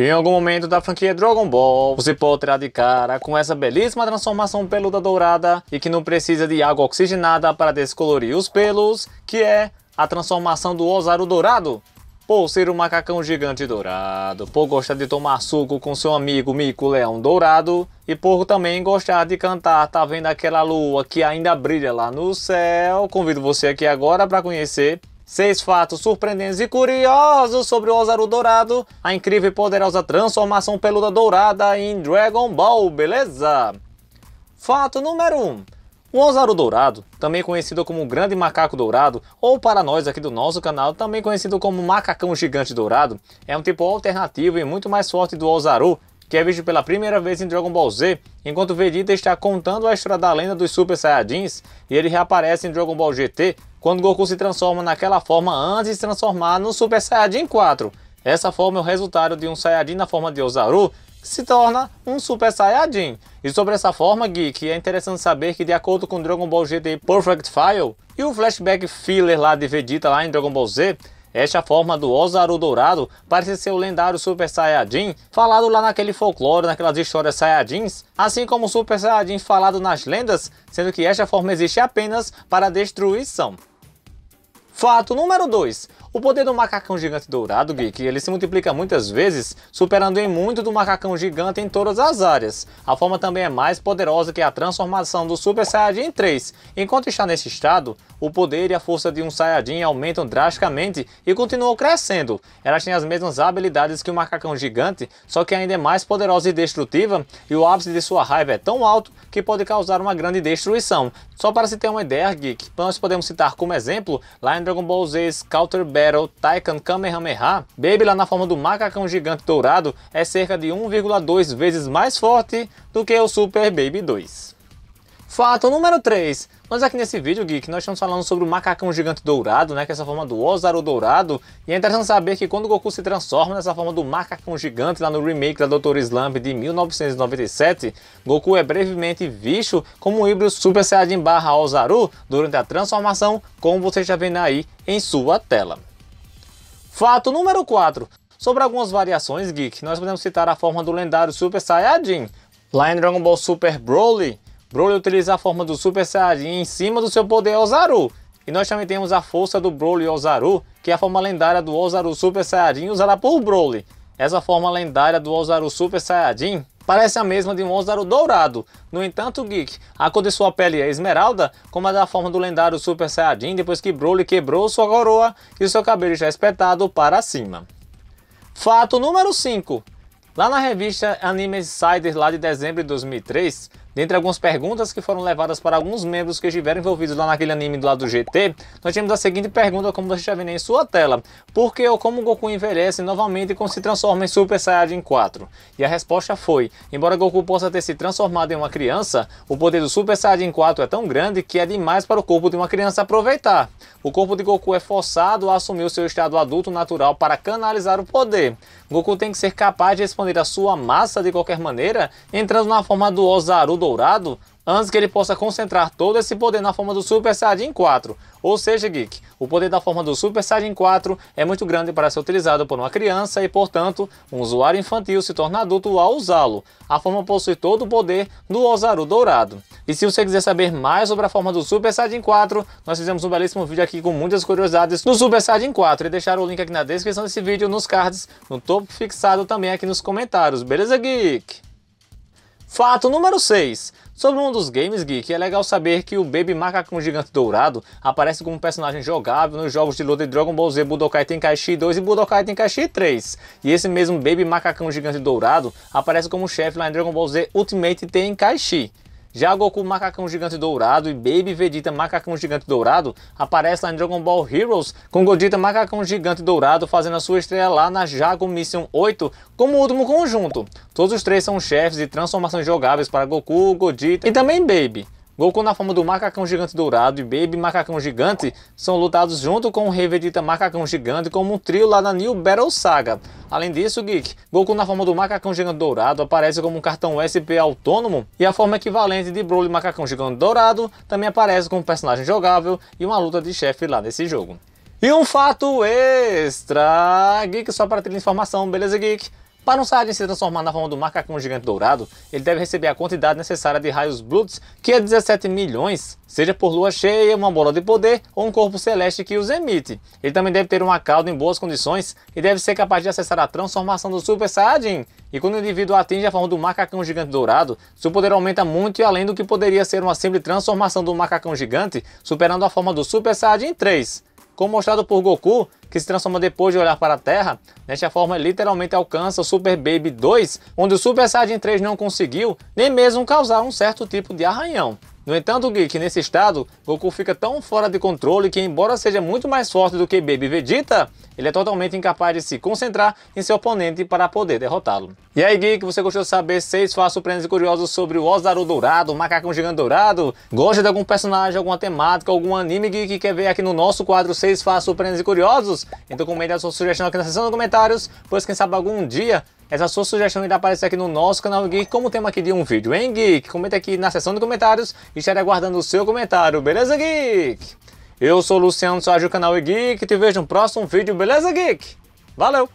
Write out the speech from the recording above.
Em algum momento da franquia Dragon Ball, você pode tirar de cara com essa belíssima transformação peluda dourada e que não precisa de água oxigenada para descolorir os pelos, que é a transformação do Ozaru Dourado. Por ser um macacão gigante dourado, por gostar de tomar suco com seu amigo Mico Leão Dourado e por também gostar de cantar Tá Vendo Aquela Lua que ainda brilha lá no céu, convido você aqui agora para conhecer Seis fatos surpreendentes e curiosos sobre o Ozaru Dourado, a incrível e poderosa transformação peluda dourada em Dragon Ball, beleza? Fato número 1. Um. O Ozaru Dourado, também conhecido como Grande Macaco Dourado, ou para nós aqui do nosso canal, também conhecido como Macacão Gigante Dourado, é um tipo alternativo e muito mais forte do Ozaru, que é visto pela primeira vez em Dragon Ball Z, enquanto Vegeta está contando a história da lenda dos Super Saiyajins, e ele reaparece em Dragon Ball GT quando Goku se transforma naquela forma antes de se transformar no Super Saiyajin 4. Essa forma é o resultado de um Saiyajin na forma de Ozaru que se torna um Super Saiyajin. E sobre essa forma, Geek, é interessante saber que de acordo com Dragon Ball GT Perfect File e o flashback filler lá de Vegeta lá em Dragon Ball Z, esta é forma do Ozaru Dourado parece ser o lendário Super Saiyajin falado lá naquele folclore, naquelas histórias Saiyajins, assim como o Super Saiyajin falado nas lendas, sendo que esta forma existe apenas para destruição. Fato número 2. O poder do macacão gigante dourado, Geek, ele se multiplica muitas vezes, superando em muito do macacão gigante em todas as áreas. A forma também é mais poderosa que a transformação do Super Saiyajin 3. Enquanto está nesse estado, o poder e a força de um Saiyajin aumentam drasticamente e continuam crescendo. Elas têm as mesmas habilidades que o macacão gigante, só que ainda é mais poderosa e destrutiva, e o ápice de sua raiva é tão alto que pode causar uma grande destruição. Só para se ter uma ideia, Geek, nós podemos citar como exemplo, lá em Dragon Ball Z Counter Battle Battle Taikan Kamehameha, Baby lá na forma do macacão gigante dourado é cerca de 1,2 vezes mais forte do que o Super Baby 2. Fato número 3. nós aqui nesse vídeo, Geek, nós estamos falando sobre o macacão gigante dourado, né? Que é essa forma do Ozaru dourado. E é interessante saber que quando o Goku se transforma nessa forma do macacão gigante lá no remake da Dr. Slump de 1997, Goku é brevemente visto como um híbrido Super Saiyajin barra Ozaru durante a transformação, como vocês já vendo aí em sua tela. Fato número 4. Sobre algumas variações Geek, nós podemos citar a forma do lendário Super Saiyajin. Lá em Dragon Ball Super Broly, Broly utiliza a forma do Super Saiyajin em cima do seu poder Ozaru. E nós também temos a força do Broly Ozaru, que é a forma lendária do Ozaru Super Saiyajin usada por Broly. Essa forma lendária do Ozaru Super Saiyajin parece a mesma de um dourado. No entanto, Geek, a cor de sua pele é esmeralda, como a da forma do lendário Super Saiyajin depois que Broly quebrou sua coroa e seu cabelo já espetado para cima. Fato número 5. Lá na revista Anime Insider, lá de dezembro de 2003, Dentre algumas perguntas que foram levadas para alguns membros que estiveram envolvidos lá naquele anime do lado do GT, nós tínhamos a seguinte pergunta, como você está vendo em sua tela. Por que ou como Goku envelhece novamente e se transforma em Super Saiyajin 4? E a resposta foi, embora Goku possa ter se transformado em uma criança, o poder do Super Saiyajin 4 é tão grande que é demais para o corpo de uma criança aproveitar. O corpo de Goku é forçado a assumir o seu estado adulto natural para canalizar o poder. Goku tem que ser capaz de expandir a sua massa de qualquer maneira, entrando na forma do Ozaru do dourado antes que ele possa concentrar todo esse poder na forma do Super Saiyajin 4. Ou seja, Geek, o poder da forma do Super Saiyajin 4 é muito grande para ser utilizado por uma criança e, portanto, um usuário infantil se torna adulto ao usá-lo. A forma possui todo o poder do Ozaru Dourado. E se você quiser saber mais sobre a forma do Super Saiyajin 4, nós fizemos um belíssimo vídeo aqui com muitas curiosidades do Super Saiyajin 4 e deixar o link aqui na descrição desse vídeo, nos cards, no topo fixado também aqui nos comentários. Beleza, Geek? Fato número 6. Sobre um dos games geek, é legal saber que o Baby Macacão Gigante Dourado aparece como personagem jogável nos jogos de luta de Dragon Ball Z Budokai Tenkaichi 2 e Budokai Tenkaichi 3. E esse mesmo Baby Macacão Gigante Dourado aparece como chefe lá em Dragon Ball Z Ultimate Tenkaichi. Já Goku Macacão Gigante Dourado e Baby Vegeta Macacão Gigante Dourado aparecem em Dragon Ball Heroes com Godita Macacão Gigante Dourado fazendo a sua estreia lá na Jago Mission 8 como último conjunto. Todos os três são chefes de transformações jogáveis para Goku, Godita e também Baby. Goku na forma do Macacão Gigante Dourado e Baby Macacão Gigante são lutados junto com o Rei Macacão Gigante como um trio lá na New Battle Saga. Além disso, Geek, Goku na forma do Macacão Gigante Dourado aparece como um cartão SP autônomo e a forma equivalente de Broly Macacão Gigante Dourado também aparece como um personagem jogável e uma luta de chefe lá nesse jogo. E um fato extra, Geek, só para ter informação, beleza, Geek? Para um Saiyajin se transformar na forma do macacão gigante dourado, ele deve receber a quantidade necessária de raios Bloods, que é 17 milhões, seja por lua cheia, uma bola de poder ou um corpo celeste que os emite. Ele também deve ter uma cauda em boas condições e deve ser capaz de acessar a transformação do Super Saiyajin. E quando o indivíduo atinge a forma do macacão gigante dourado, seu poder aumenta muito e além do que poderia ser uma simples transformação do macacão gigante, superando a forma do Super Saiyajin 3. Como mostrado por Goku, que se transforma depois de olhar para a Terra. nesta forma, literalmente alcança o Super Baby 2, onde o Super Saiyajin 3 não conseguiu nem mesmo causar um certo tipo de arranhão. No entanto, Geek, nesse estado, Goku fica tão fora de controle que, embora seja muito mais forte do que Baby Vegeta, ele é totalmente incapaz de se concentrar em seu oponente para poder derrotá-lo. E aí, Geek, você gostou de saber seis fatos surpreendentes e curiosos sobre o Ozaru Dourado, o Macacão Gigante Dourado? Gosta de algum personagem, alguma temática, algum anime, Geek, que quer ver aqui no nosso quadro seis fatos surpreendentes e curiosos? Então comente a sua sugestão aqui na seção de comentários, pois quem sabe algum dia essa sua sugestão irá aparecer aqui no nosso canal Geek como tema aqui de um vídeo, hein Geek? Comenta aqui na seção de comentários e estarei aguardando o seu comentário, beleza Geek? Eu sou o Luciano Soares do canal Geek e te vejo no próximo vídeo, beleza Geek? Valeu!